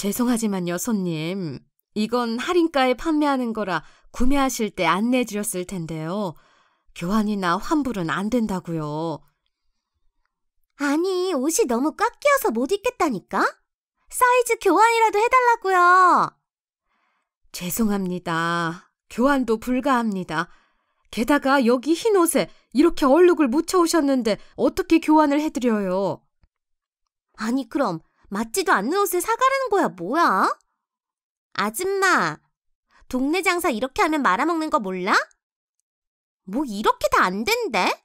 죄송하지만요, 손님. 이건 할인가에 판매하는 거라 구매하실 때 안내 해 드렸을 텐데요. 교환이나 환불은 안 된다고요. 아니, 옷이 너무 꽉 끼어서 못 입겠다니까? 사이즈 교환이라도 해달라고요. 죄송합니다. 교환도 불가합니다. 게다가 여기 흰 옷에 이렇게 얼룩을 묻혀오셨는데 어떻게 교환을 해드려요? 아니, 그럼 맞지도 않는 옷을 사가라는 거야, 뭐야? 아줌마, 동네 장사 이렇게 하면 말아먹는 거 몰라? 뭐 이렇게 다 안 된대?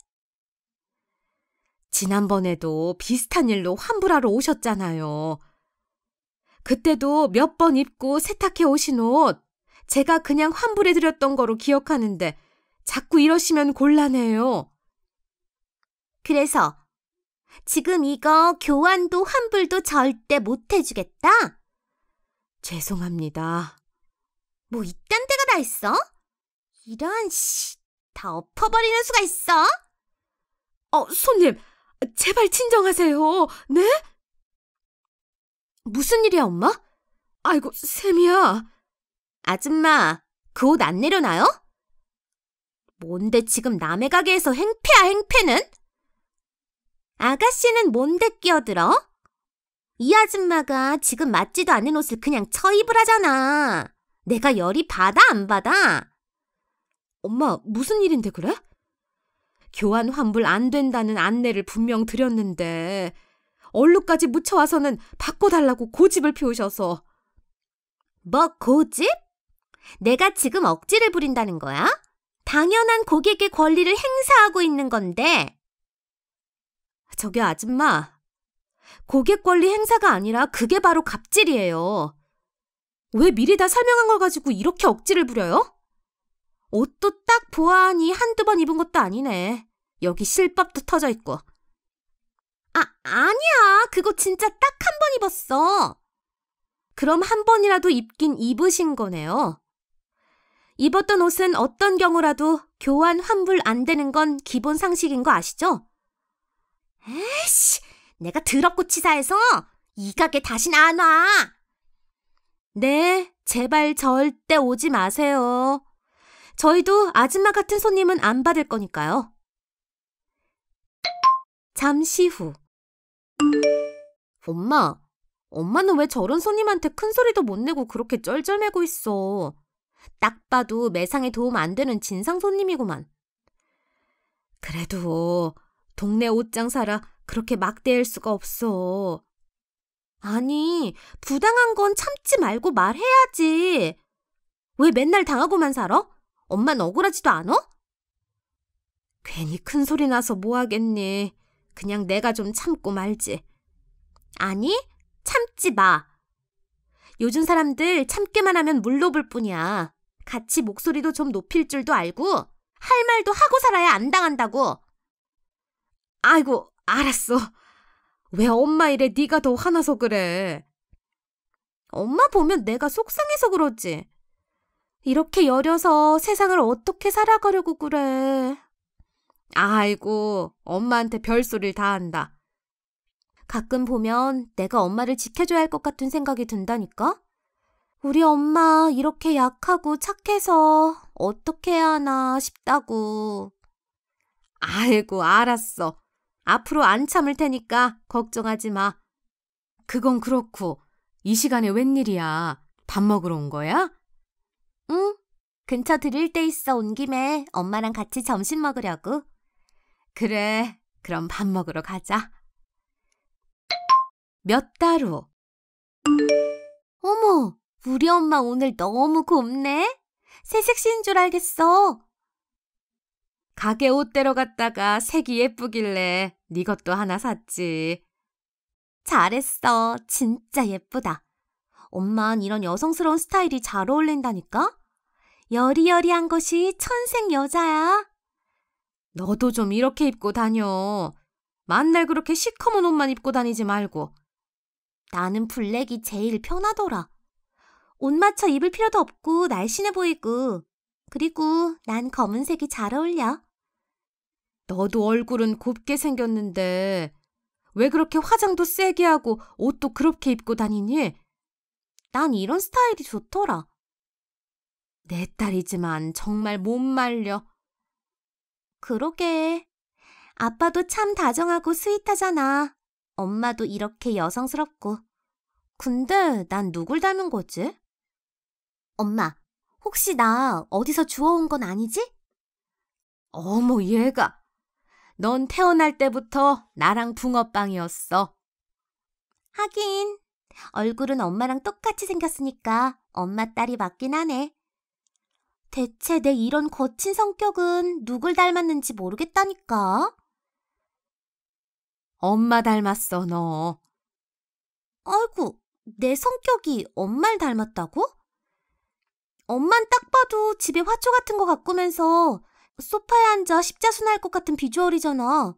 지난번에도 비슷한 일로 환불하러 오셨잖아요. 그때도 몇 번 입고 세탁해 오신 옷, 제가 그냥 환불해드렸던 거로 기억하는데, 자꾸 이러시면 곤란해요. 그래서 지금 이거 교환도 환불도 절대 못 해주겠다. 죄송합니다. 뭐 이딴 데가 다 있어? 이런 씨, 다 엎어버리는 수가 있어? 어, 손님, 제발 친정하세요 네? 무슨 일이야, 엄마? 아이고, 샘이야. 아줌마, 그 옷 안 내려놔요? 뭔데 지금 남의 가게에서 행패야, 행패는? 아가씨는 뭔데 끼어들어? 이 아줌마가 지금 맞지도 않은 옷을 그냥 처입을 하잖아. 내가 열이 받아 안 받아? 엄마 무슨 일인데 그래? 교환 환불 안 된다는 안내를 분명 드렸는데 얼룩까지 묻혀와서는 바꿔달라고 고집을 피우셔서 뭐 고집? 내가 지금 억지를 부린다는 거야? 당연한 고객의 권리를 행사하고 있는 건데 저기 아줌마, 고객 권리 행사가 아니라 그게 바로 갑질이에요. 왜 미리 다 설명한 걸 가지고 이렇게 억지를 부려요? 옷도 딱 보아하니 한두 번 입은 것도 아니네. 여기 실밥도 터져 있고. 아, 아니야. 그거 진짜 딱 한 번 입었어. 그럼 한 번이라도 입긴 입으신 거네요. 입었던 옷은 어떤 경우라도 교환 환불 안 되는 건 기본 상식인 거 아시죠? 에이씨, 내가 더럽고 치사해서 이 가게 다신 안 와. 네, 제발 절대 오지 마세요. 저희도 아줌마 같은 손님은 안 받을 거니까요. 잠시 후. 엄마, 엄마는 왜 저런 손님한테 큰 소리도 못 내고 그렇게 쩔쩔매고 있어? 딱 봐도 매상에 도움 안 되는 진상 손님이구만. 그래도 동네 옷장 사라 그렇게 막대할 수가 없어. 아니, 부당한 건 참지 말고 말해야지. 왜 맨날 당하고만 살아? 엄만 억울하지도 않아 괜히 큰 소리 나서 뭐하겠니. 그냥 내가 좀 참고 말지. 아니, 참지 마. 요즘 사람들 참기만 하면 물러볼 뿐이야. 같이 목소리도 좀 높일 줄도 알고 할 말도 하고 살아야 안 당한다고. 아이고, 알았어. 왜 엄마 일에 네가 더 화나서 그래? 엄마 보면 내가 속상해서 그러지. 이렇게 여려서 세상을 어떻게 살아가려고 그래. 아이고, 엄마한테 별소리를 다 한다. 가끔 보면 내가 엄마를 지켜줘야 할 것 같은 생각이 든다니까? 우리 엄마 이렇게 약하고 착해서 어떻게 해야 하나 싶다고. 아이고, 알았어. 앞으로 안 참을 테니까 걱정하지 마. 그건 그렇고, 이 시간에 웬일이야? 밥 먹으러 온 거야? 응, 근처 들릴 데 있어 온 김에 엄마랑 같이 점심 먹으려고. 그래, 그럼 밥 먹으러 가자. 몇 달 후. 어머, 우리 엄마 오늘 너무 곱네? 새색시인 줄 알겠어. 가게 옷데로 갔다가 색이 예쁘길래 네 것도 하나 샀지. 잘했어. 진짜 예쁘다. 엄마는 이런 여성스러운 스타일이 잘 어울린다니까? 여리여리한 것이 천생 여자야. 너도 좀 이렇게 입고 다녀. 만날 그렇게 시커먼 옷만 입고 다니지 말고. 나는 블랙이 제일 편하더라. 옷 맞춰 입을 필요도 없고 날씬해 보이고. 그리고 난 검은색이 잘 어울려. 너도 얼굴은 곱게 생겼는데 왜 그렇게 화장도 세게 하고 옷도 그렇게 입고 다니니? 난 이런 스타일이 좋더라. 내 딸이지만 정말 못 말려. 그러게. 아빠도 참 다정하고 스윗하잖아. 엄마도 이렇게 여성스럽고. 근데 난 누굴 닮은 거지? 엄마, 혹시 나 어디서 주워온 건 아니지? 어머, 얘가. 넌 태어날 때부터 나랑 붕어빵이었어. 하긴, 얼굴은 엄마랑 똑같이 생겼으니까 엄마 딸이 맞긴 하네. 대체 내 이런 거친 성격은 누굴 닮았는지 모르겠다니까. 엄마 닮았어, 너. 아이고, 내 성격이 엄마를 닮았다고? 엄만 딱 봐도 집에 화초 같은 거 가꾸면서 소파에 앉아 십자순할 것 같은 비주얼이잖아.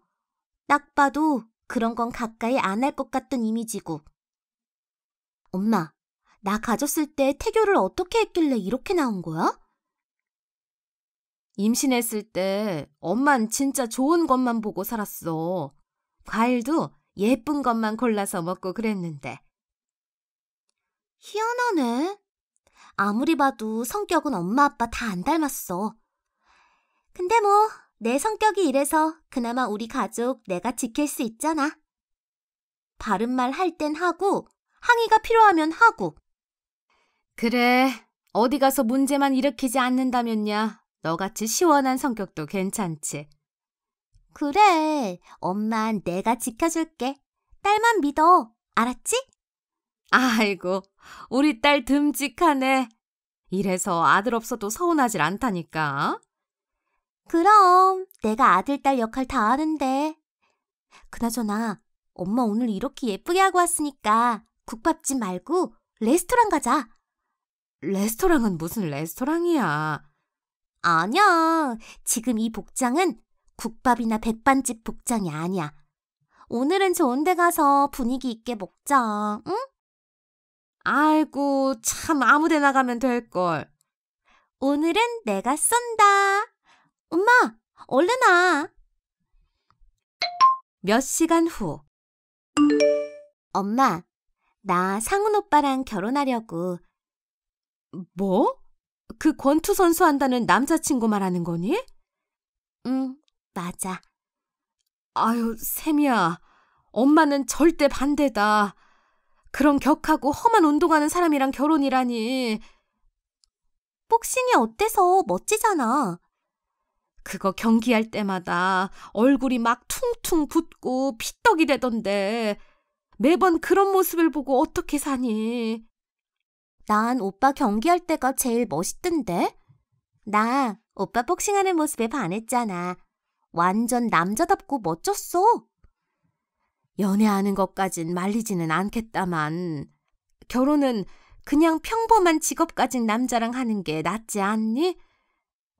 딱 봐도 그런 건 가까이 안 할 것 같던 이미지고. 엄마, 나 가졌을 때 태교를 어떻게 했길래 이렇게 나온 거야? 임신했을 때 엄만 진짜 좋은 것만 보고 살았어. 과일도 예쁜 것만 골라서 먹고 그랬는데. 희한하네. 아무리 봐도 성격은 엄마 아빠 다 안 닮았어. 근데 뭐, 내 성격이 이래서 그나마 우리 가족 내가 지킬 수 있잖아. 바른 말 할 땐 하고, 항의가 필요하면 하고. 그래, 어디 가서 문제만 일으키지 않는다면야 너같이 시원한 성격도 괜찮지. 그래, 엄만 내가 지켜줄게. 딸만 믿어, 알았지? 아이고, 우리 딸 듬직하네. 이래서 아들 없어도 서운하질 않다니까. 어? 그럼 내가 아들, 딸 역할 다 하는데. 그나저나 엄마 오늘 이렇게 예쁘게 하고 왔으니까 국밥집 말고 레스토랑 가자. 레스토랑은 무슨 레스토랑이야. 아니야. 지금 이 복장은 국밥이나 백반집 복장이 아니야. 오늘은 좋은 데 가서 분위기 있게 먹자, 응? 아이고, 참 아무 데나 가면 될걸. 오늘은 내가 쏜다. 엄마, 얼른 와. 몇 시간 후. 엄마, 나 상훈 오빠랑 결혼하려고. 뭐? 그 권투 선수 한다는 남자친구 말하는 거니? 응, 맞아. 아유, 세미야. 엄마는 절대 반대다. 그런 격하고 험한 운동하는 사람이랑 결혼이라니. 복싱이 어때서 멋지잖아. 그거 경기할 때마다 얼굴이 막 퉁퉁 붓고 피떡이 되던데 매번 그런 모습을 보고 어떻게 사니? 난 오빠 경기할 때가 제일 멋있던데? 나 오빠 복싱하는 모습에 반했잖아. 완전 남자답고 멋졌어. 연애하는 것까진 말리지는 않겠다만 결혼은 그냥 평범한 직업가진 남자랑 하는 게 낫지 않니?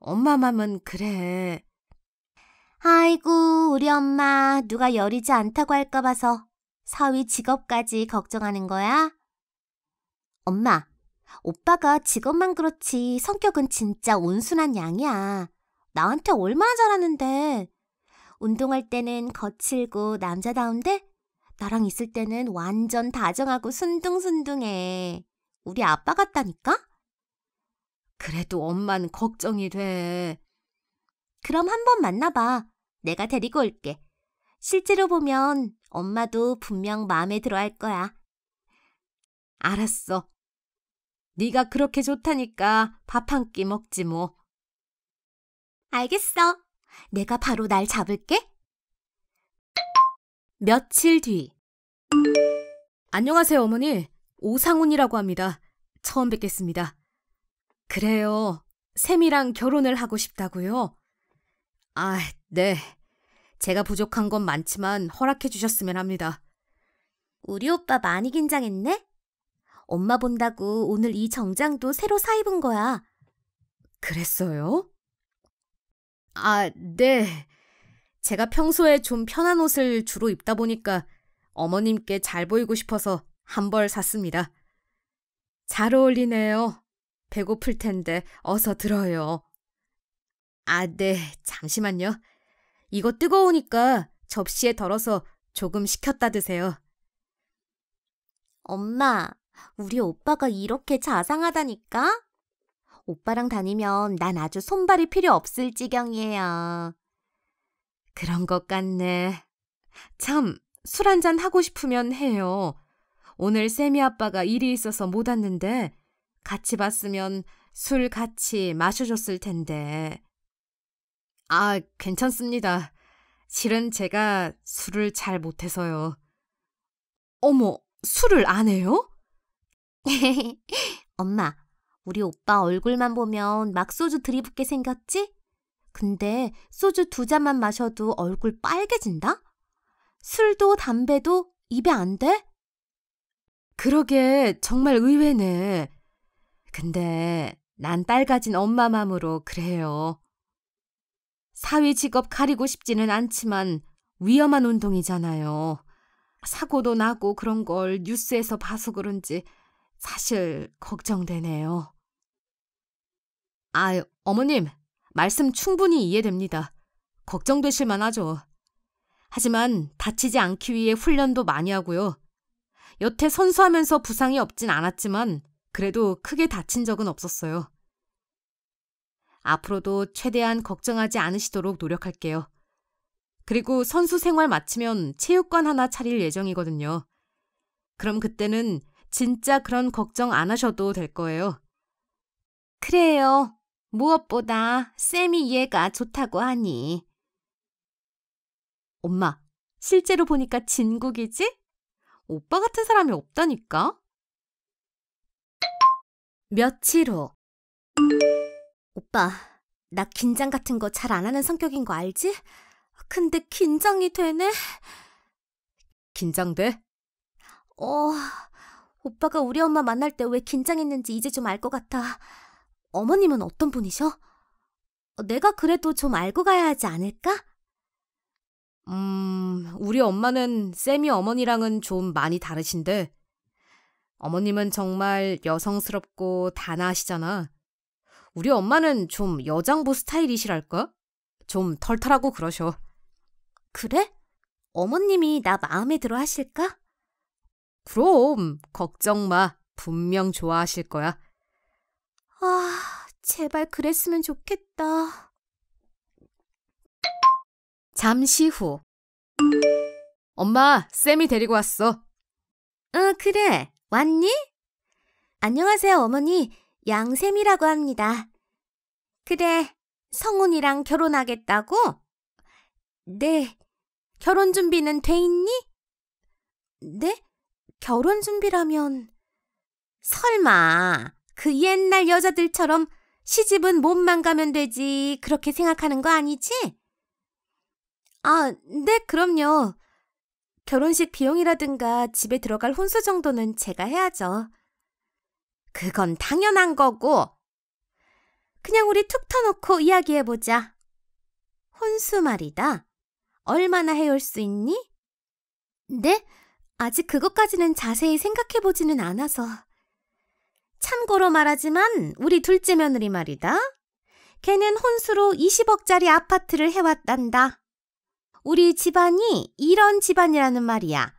엄마 맘은 그래. 아이고, 우리 엄마 누가 여리지 않다고 할까 봐서 사위 직업까지 걱정하는 거야? 엄마, 오빠가 직업만 그렇지 성격은 진짜 온순한 양이야. 나한테 얼마나 잘하는데. 운동할 때는 거칠고 남자다운데 나랑 있을 때는 완전 다정하고 순둥순둥해. 우리 아빠 같다니까? 그래도 엄만 걱정이 돼. 그럼 한 번 만나봐. 내가 데리고 올게. 실제로 보면 엄마도 분명 마음에 들어 할 거야. 알았어. 네가 그렇게 좋다니까 밥 한 끼 먹지 뭐. 알겠어. 내가 바로 날 잡을게. 며칠 뒤. 안녕하세요, 어머니. 오상훈이라고 합니다. 처음 뵙겠습니다. 그래요. 샘이랑 결혼을 하고 싶다고요? 아, 네. 제가 부족한 건 많지만 허락해 주셨으면 합니다. 우리 오빠 많이 긴장했네? 엄마 본다고 오늘 이 정장도 새로 사 입은 거야. 그랬어요? 아, 네. 제가 평소에 좀 편한 옷을 주로 입다 보니까 어머님께 잘 보이고 싶어서 한 벌 샀습니다. 잘 어울리네요. 배고플 텐데 어서 들어요. 아, 네, 잠시만요. 이거 뜨거우니까 접시에 덜어서 조금 식혔다 드세요. 엄마, 우리 오빠가 이렇게 자상하다니까? 오빠랑 다니면 난 아주 손발이 필요 없을 지경이에요. 그런 것 같네. 참, 술 한 잔 하고 싶으면 해요. 오늘 세미 아빠가 일이 있어서 못 왔는데 같이 봤으면 술 같이 마셔줬을 텐데. 아, 괜찮습니다. 실은 제가 술을 잘 못해서요. 어머, 술을 안 해요? 엄마, 우리 오빠 얼굴만 보면 막 소주 들이붓게 생겼지? 근데 소주 두 잔만 마셔도 얼굴 빨개진다? 술도 담배도 입에 안 돼? 그러게, 정말 의외네. 근데 난 딸 가진 엄마 맘으로 그래요. 사위 직업 가리고 싶지는 않지만 위험한 운동이잖아요. 사고도 나고 그런 걸 뉴스에서 봐서 그런지 사실 걱정되네요. 아, 어머님, 말씀 충분히 이해됩니다. 걱정되실 만하죠. 하지만 다치지 않기 위해 훈련도 많이 하고요. 여태 선수하면서 부상이 없진 않았지만 그래도 크게 다친 적은 없었어요. 앞으로도 최대한 걱정하지 않으시도록 노력할게요. 그리고 선수 생활 마치면 체육관 하나 차릴 예정이거든요. 그럼 그때는 진짜 그런 걱정 안 하셔도 될 거예요. 그래요. 무엇보다 쌤이 얘가 좋다고 하니. 엄마, 실제로 보니까 진국이지? 오빠 같은 사람이 없다니까? 며칠 후 오빠, 나 긴장 같은 거 잘 안 하는 성격인 거 알지? 근데 긴장이 되네. 긴장돼? 어, 오빠가 우리 엄마 만날 때 왜 긴장했는지 이제 좀 알 것 같아. 어머님은 어떤 분이셔? 내가 그래도 좀 알고 가야 하지 않을까? 음, 우리 엄마는 쌤이 어머니랑은 좀 많이 다르신데 어머님은 정말 여성스럽고 단아하시잖아. 우리 엄마는 좀 여장부 스타일이시랄까? 좀 털털하고 그러셔. 그래? 어머님이 나 마음에 들어 하실까? 그럼, 걱정 마. 분명 좋아하실 거야. 아, 제발 그랬으면 좋겠다. 잠시 후. 엄마, 쌤이 데리고 왔어. 응, 어, 그래. 왔니? 안녕하세요, 어머니. 양샘이라고 합니다. 그래, 성훈이랑 결혼하겠다고? 네. 결혼 준비는 돼 있니? 네? 결혼 준비라면... 설마, 그 옛날 여자들처럼 시집은 몸만 가면 되지, 그렇게 생각하는 거 아니지? 아, 네, 그럼요. 결혼식 비용이라든가 집에 들어갈 혼수 정도는 제가 해야죠. 그건 당연한 거고. 그냥 우리 툭 터놓고 이야기해보자. 혼수 말이다. 얼마나 해올 수 있니? 네? 아직 그것까지는 자세히 생각해보지는 않아서. 참고로 말하지만 우리 둘째 며느리 말이다. 걔는 혼수로 20억짜리 아파트를 해왔단다. 우리 집안이 이런 집안이라는 말이야.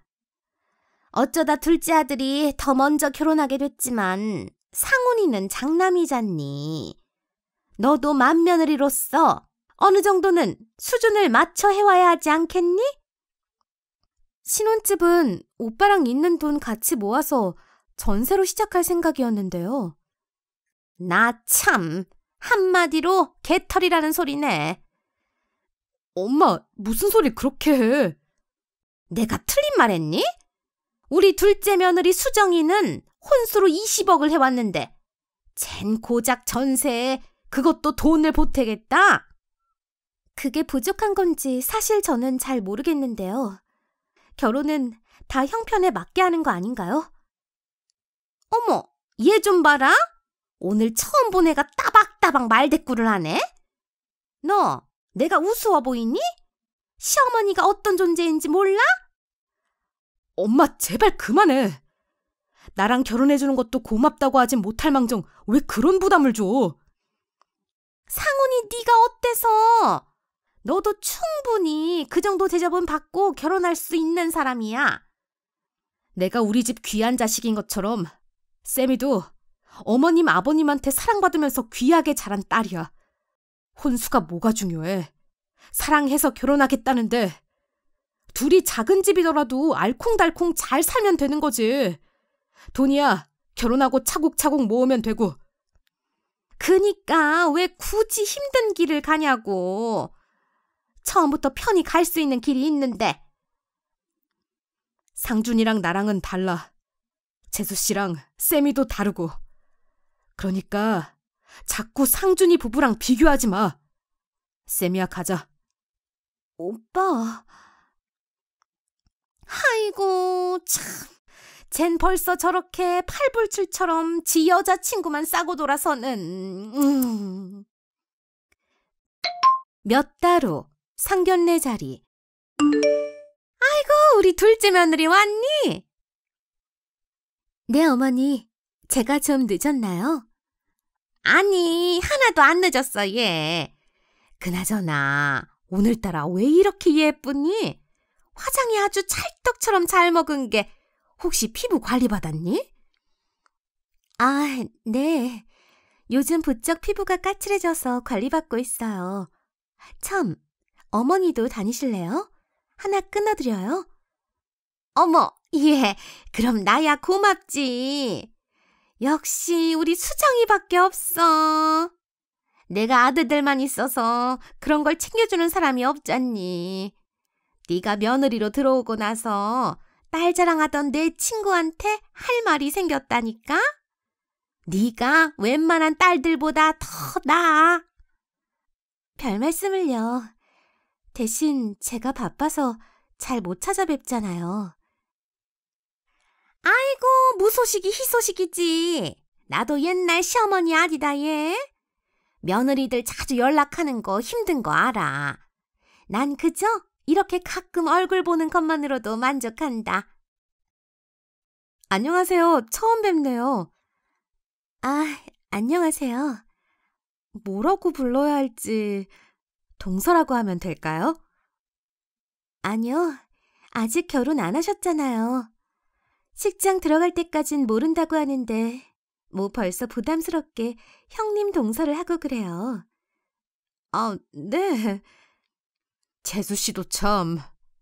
어쩌다 둘째 아들이 더 먼저 결혼하게 됐지만 상훈이는 장남이잖니. 너도 맏며느리로서 어느 정도는 수준을 맞춰 해와야 하지 않겠니? 신혼집은 오빠랑 있는 돈 같이 모아서 전세로 시작할 생각이었는데요. 나 참, 한마디로 개털이라는 소리네. 엄마, 무슨 소리 그렇게 해? 내가 틀린 말 했니? 우리 둘째 며느리 수정이는 혼수로 20억을 해왔는데, 쟨 고작 전세에 그것도 돈을 보태겠다? 그게 부족한 건지 사실 저는 잘 모르겠는데요. 결혼은 다 형편에 맞게 하는 거 아닌가요? 어머, 얘 좀 봐라. 오늘 처음 본 애가 따박따박 말대꾸를 하네. 너 내가 우스워 보이니? 시어머니가 어떤 존재인지 몰라? 엄마 제발 그만해. 나랑 결혼해주는 것도 고맙다고 하진 못할 망정 왜 그런 부담을 줘? 상훈이 네가 어때서? 너도 충분히 그 정도 대접은 받고 결혼할 수 있는 사람이야. 내가 우리 집 귀한 자식인 것처럼 세미도 어머님 아버님한테 사랑받으면서 귀하게 자란 딸이야. 혼수가 뭐가 중요해. 사랑해서 결혼하겠다는데. 둘이 작은 집이더라도 알콩달콩 잘 살면 되는 거지. 돈이야, 결혼하고 차곡차곡 모으면 되고. 그니까 왜 굳이 힘든 길을 가냐고. 처음부터 편히 갈 수 있는 길이 있는데. 상준이랑 나랑은 달라. 재수 씨랑 세미도 다르고. 그러니까 자꾸 상준이 부부랑 비교하지 마. 세미야 가자. 오빠. 아이고 참. 쟨 벌써 저렇게 팔불출처럼 지 여자친구만 싸고 돌아서는... 음. 몇달 후 상견례 자리 아이고 우리 둘째 며느리 왔니? 네 어머니 제가 좀 늦었나요? 아니, 하나도 안 늦었어, 얘. 그나저나, 오늘따라 왜 이렇게 예쁘니? 화장이 아주 찰떡처럼 잘 먹은 게 혹시 피부 관리 받았니? 아, 네. 요즘 부쩍 피부가 까칠해져서 관리받고 있어요. 참, 어머니도 다니실래요? 하나 끊어드려요? 어머, 예. 그럼 나야 고맙지. 역시 우리 수정이밖에 없어. 내가 아들들만 있어서 그런 걸 챙겨주는 사람이 없잖니. 네가 며느리로 들어오고 나서 딸 자랑하던 내 친구한테 할 말이 생겼다니까? 네가 웬만한 딸들보다 더 나아. 별 말씀을요. 대신 제가 바빠서 잘 못 찾아뵙잖아요. 아이고, 무소식이 희소식이지. 나도 옛날 시어머니 아디다 예. 며느리들 자주 연락하는 거 힘든 거 알아. 난 그저 이렇게 가끔 얼굴 보는 것만으로도 만족한다. 안녕하세요. 처음 뵙네요. 아, 안녕하세요. 뭐라고 불러야 할지 동서라고 하면 될까요? 아니요. 아직 결혼 안 하셨잖아요. 직장 들어갈 때까진 모른다고 하는데 뭐 벌써 부담스럽게 형님 동서를 하고 그래요. 아, 네. 재수 씨도 참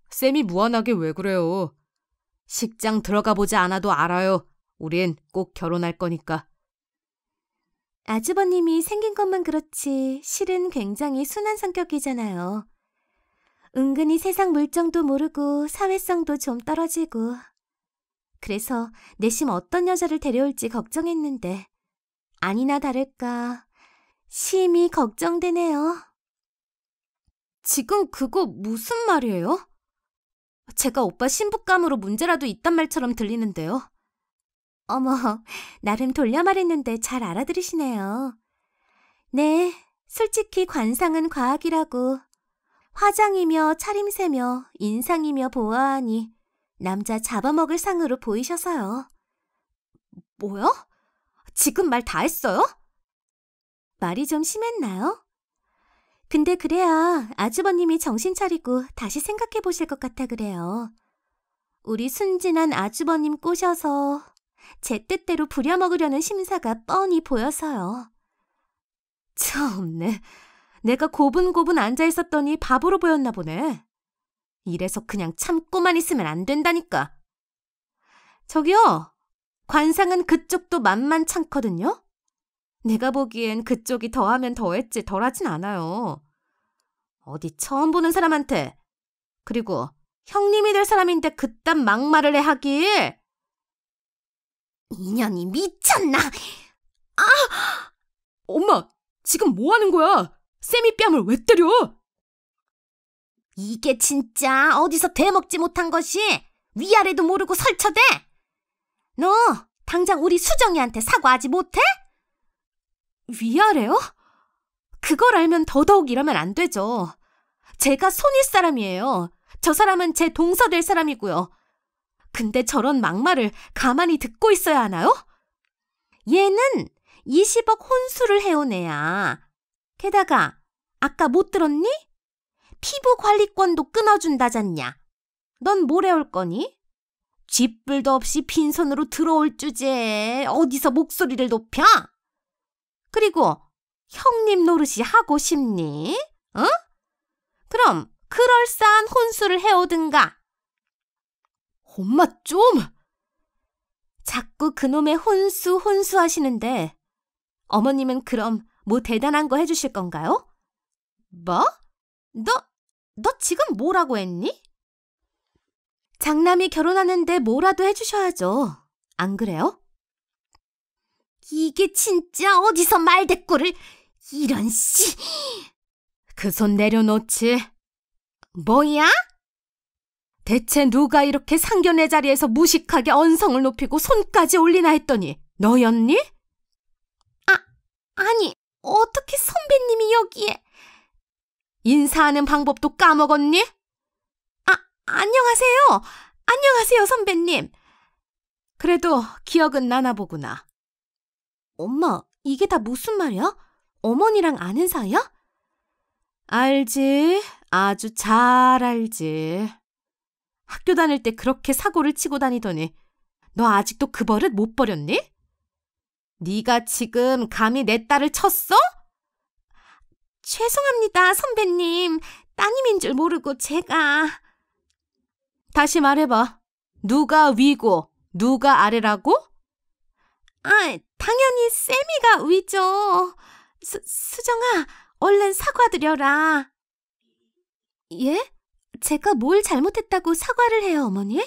쌤이 무한하게 왜 그래요. 직장 들어가 보지 않아도 알아요. 우린 꼭 결혼할 거니까. 아주버님이 생긴 것만 그렇지 실은 굉장히 순한 성격이잖아요. 은근히 세상 물정도 모르고 사회성도 좀 떨어지고 그래서 내심 어떤 여자를 데려올지 걱정했는데 아니나 다를까 심히 걱정되네요. 지금 그거 무슨 말이에요? 제가 오빠 신부감으로 문제라도 있단 말처럼 들리는데요. 어머, 나름 돌려 말했는데 잘 알아들으시네요. 네, 솔직히 관상은 과학이라고. 화장이며 차림새며 인상이며 보아하니 남자 잡아먹을 상으로 보이셔서요. 뭐요? 지금 말 다 했어요? 말이 좀 심했나요? 근데 그래야 아주버님이 정신 차리고 다시 생각해 보실 것 같아 그래요. 우리 순진한 아주버님 꼬셔서 제 뜻대로 부려먹으려는 심사가 뻔히 보여서요. 참네. 내가 고분고분 앉아 있었더니 바보로 보였나 보네. 이래서 그냥 참고만 있으면 안 된다니까. 저기요, 관상은 그쪽도 만만찮거든요? 내가 보기엔 그쪽이 더하면 더했지 덜하진 않아요. 어디 처음 보는 사람한테, 그리고 형님이 될 사람인데 그딴 막말을 해 하길! 인연이 미쳤나! 아! 엄마, 지금 뭐 하는 거야? 세미 뺨을 왜 때려? 이게 진짜 어디서 되먹지 못한 것이 위아래도 모르고 설쳐대! 너 당장 우리 수정이한테 사과하지 못해? 위아래요? 그걸 알면 더더욱 이러면 안 되죠. 제가 손윗 사람이에요. 저 사람은 제 동서 될 사람이고요. 근데 저런 막말을 가만히 듣고 있어야 하나요? 얘는 20억 혼수를 해온 애야. 게다가 아까 못 들었니? 피부 관리권도 끊어준다잖냐. 넌 뭐래 올 거니? 쥐뿔도 없이 빈손으로 들어올 주제에 어디서 목소리를 높여? 그리고 형님 노릇이 하고 싶니? 응? 어? 그럼 그럴싸한 혼수를 해오든가. 엄마 좀! 자꾸 그놈의 혼수 혼수 하시는데 어머님은 그럼 뭐 대단한 거 해주실 건가요? 뭐? 너, 너 지금 뭐라고 했니? 장남이 결혼하는데 뭐라도 해주셔야죠. 안 그래요? 이게 진짜 어디서 말대꾸를 이런 씨. 그 손 내려놓지. 뭐야? 대체 누가 이렇게 상견례 자리에서 무식하게 언성을 높이고 손까지 올리나 했더니 너였니? 아, 아니 어떻게 선배님이 여기에? 인사하는 방법도 까먹었니? 아, 안녕하세요. 안녕하세요, 선배님. 그래도 기억은 나나 보구나. 엄마, 이게 다 무슨 말이야? 어머니랑 아는 사이야? 알지. 아주 잘 알지. 학교 다닐 때 그렇게 사고를 치고 다니더니 너 아직도 그 버릇 못 버렸니? 네가 지금 감히 내 딸을 쳤어? 죄송합니다, 선배님. 따님인 줄 모르고 제가. 다시 말해봐. 누가 위고, 누가 아래라고? 아, 당연히 세미가 위죠. 수, 수정아, 얼른 사과드려라. 예? 제가 뭘 잘못했다고 사과를 해요, 어머니?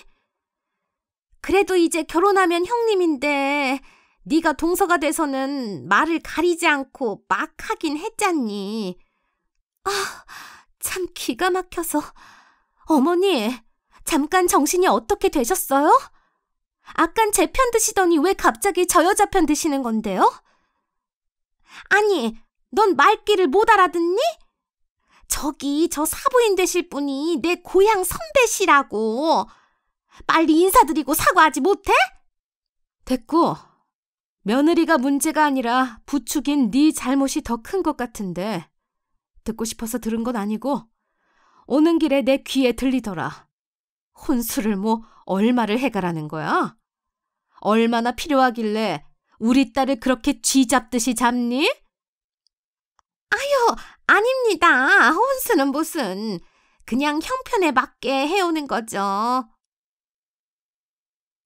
그래도 이제 결혼하면 형님인데, 네가 동서가 돼서는 말을 가리지 않고 막 하긴 했잖니. 아, 참 기가 막혀서. 어머니, 잠깐 정신이 어떻게 되셨어요? 아깐 제 편 드시더니 왜 갑자기 저 여자 편 드시는 건데요? 아니, 넌 말귀를 못 알아듣니? 저기 저 사부인 되실 분이 내 고향 선배시라고. 빨리 인사드리고 사과하지 못해? 됐고, 며느리가 문제가 아니라 부축인 네 잘못이 더 큰 것 같은데 듣고 싶어서 들은 건 아니고 오는 길에 내 귀에 들리더라. 혼수를 뭐 얼마를 해가라는 거야? 얼마나 필요하길래 우리 딸을 그렇게 쥐잡듯이 잡니? 아유, 아닙니다. 혼수는 무슨. 그냥 형편에 맞게 해오는 거죠.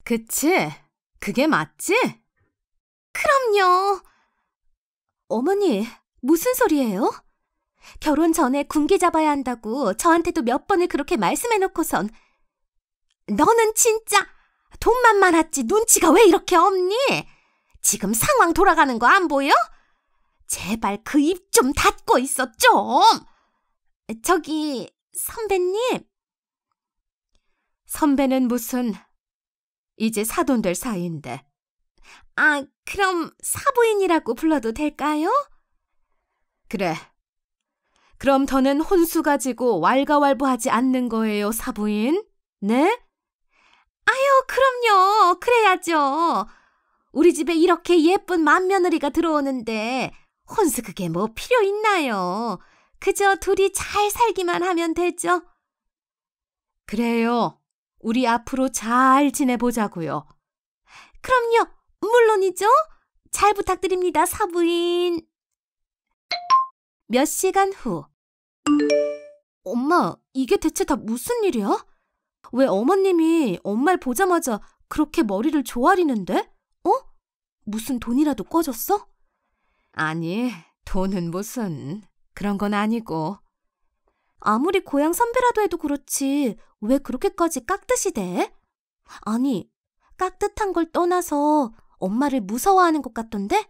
그치? 그게 맞지? 그럼요. 어머니, 무슨 소리예요? 결혼 전에 군기 잡아야 한다고 저한테도 몇 번을 그렇게 말씀해놓고선 너는 진짜 돈만 많았지 눈치가 왜 이렇게 없니? 지금 상황 돌아가는 거 안 보여? 제발 그 입 좀 닫고 있어 좀. 저기 선배님. 선배는 무슨 이제 사돈될 사이인데 아, 그럼 사부인이라고 불러도 될까요? 그래. 그럼 더는 혼수 가지고 왈가왈부하지 않는 거예요, 사부인? 네? 아유, 그럼요. 그래야죠. 우리 집에 이렇게 예쁜 맏며느리가 들어오는데 혼수 그게 뭐 필요 있나요? 그저 둘이 잘 살기만 하면 되죠. 그래요. 우리 앞으로 잘 지내보자고요. 그럼요. 물론이죠. 잘 부탁드립니다, 사부인. 몇 시간 후. 엄마, 이게 대체 다 무슨 일이야? 왜 어머님이 엄마를 보자마자 그렇게 머리를 조아리는데? 어? 무슨 돈이라도 꺼졌어? 아니, 돈은 무슨 그런 건 아니고. 아무리 고향 선배라도 해도 그렇지 왜 그렇게까지 깍듯이 돼? 아니, 깍듯한 걸 떠나서 엄마를 무서워하는 것 같던데?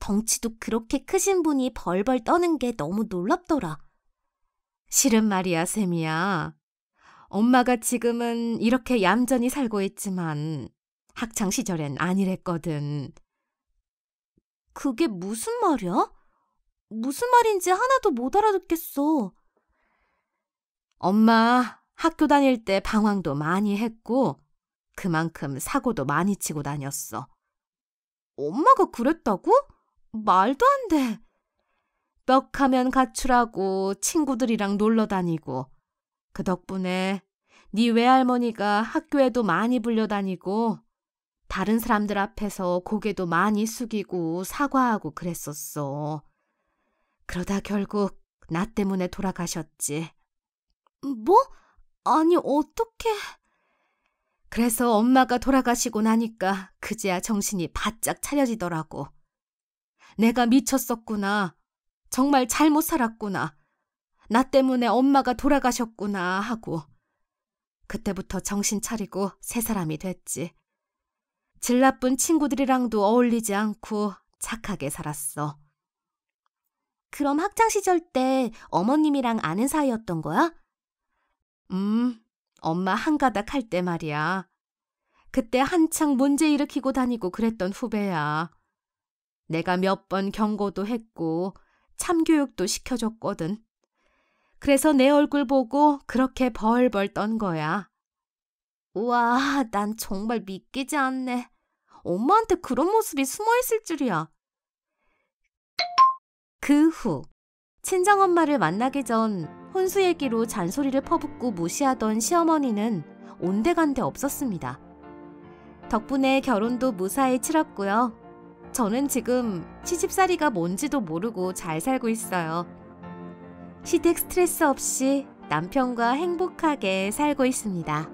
덩치도 그렇게 크신 분이 벌벌 떠는 게 너무 놀랍더라. 실은 말이야, 쌤이야. 엄마가 지금은 이렇게 얌전히 살고 있지만 학창 시절엔 아니랬거든. 그게 무슨 말이야? 무슨 말인지 하나도 못 알아듣겠어. 엄마 학교 다닐 때 방황도 많이 했고 그만큼 사고도 많이 치고 다녔어. 엄마가 그랬다고? 말도 안 돼. 뻑하면 가출하고 친구들이랑 놀러 다니고 그 덕분에 네 외할머니가 학교에도 많이 불려다니고 다른 사람들 앞에서 고개도 많이 숙이고 사과하고 그랬었어. 그러다 결국 나 때문에 돌아가셨지. 뭐? 아니 어떻게... 어떡해... 그래서 엄마가 돌아가시고 나니까 그제야 정신이 바짝 차려지더라고. 내가 미쳤었구나. 정말 잘못 살았구나. 나 때문에 엄마가 돌아가셨구나 하고. 그때부터 정신 차리고 새 사람이 됐지. 질 나쁜 친구들이랑도 어울리지 않고 착하게 살았어. 그럼 학창시절 때 어머님이랑 아는 사이였던 거야? 음, 엄마 한 가닥 할 때 말이야. 그때 한창 문제 일으키고 다니고 그랬던 후배야. 내가 몇 번 경고도 했고 참교육도 시켜줬거든. 그래서 내 얼굴 보고 그렇게 벌벌 떤 거야. 우와, 난 정말 믿기지 않네. 엄마한테 그런 모습이 숨어 있을 줄이야. 그 후, 친정엄마를 만나기 전 혼수얘기로 잔소리를 퍼붓고 무시하던 시어머니는 온데간데 없었습니다. 덕분에 결혼도 무사히 치렀고요. 저는 지금 시집살이가 뭔지도 모르고 잘 살고 있어요. 시댁 스트레스 없이 남편과 행복하게 살고 있습니다.